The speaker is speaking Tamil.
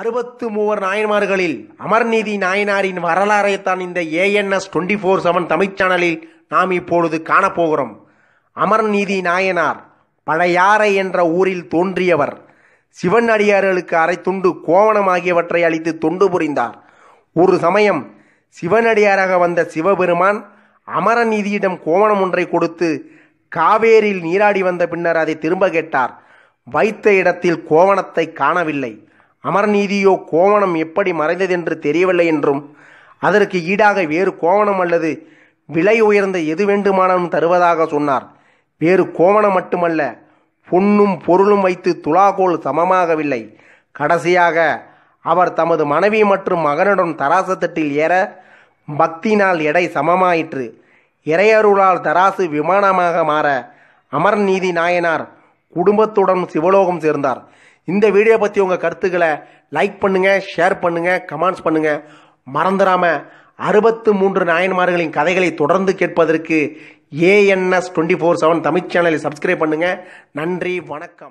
அறுபத்து மூவர் நாயன்மார்களில் அமர்நீதி நாயனாரின் வரலாறைத்தான் இந்த ANS twenty four seven Tamil சேனலில் நாம் இப்பொழுது காணப்போகிறோம் அமர்நீதி நாயனார் பழையாறை என்ற ஊரில் தோன்றியவர் சிவன் அடியார்களுக்கு அரைத்துண்டு கோவணம் ஆகியவற்றை அளித்து தொண்டு புரிந்தார் ஒரு சமயம் சிவனடியாராக வந்த சிவபெருமான் அமரநீதியிடம் கோவணம் ஒன்றை கொடுத்து காவேரியில் நீராடி வந்த பின்னர் அதை திரும்ப கேட்டார் வைத்த இடத்தில் கோவணத்தை காணவில்லை அமர்நீதியோ கோவணம் எப்படி மறைந்ததென்று தெரியவில்லை என்றும் அதற்கு ஈடாக வேறு கோவணம் அல்லது விலை உயர்ந்த எது வேண்டுமானாலும் தருவதாக சொன்னார் வேறு கோவணம் மட்டுமல்ல பொன்னும் பொருளும் வைத்து துலாகோல் சமமாகவில்லை கடைசியாக அவர் தமது மனைவி மற்றும் மகனுடன் தராசத்தட்டில் ஏற பக்தினால் எடை சமமாயிற்று இறையருளால் தராசு விமானமாக மாற அமர்நீதி நாயனார் குடும்பத்துடன் சிவலோகம் சேர்ந்தார் இந்த வீடியோ பற்றி உங்கள் கருத்துக்களை லைக் பண்ணுங்கள் ஷேர் பண்ணுங்கள் கமெண்ட்ஸ் பண்ணுங்கள் மறந்துடாமல் அறுபத்து மூன்று நாயன்மார்களின் கதைகளை தொடர்ந்து கேட்பதற்கு ANS twenty four seven Tamil சேனலை சப்ஸ்கிரைப் பண்ணுங்கள் நன்றி வணக்கம்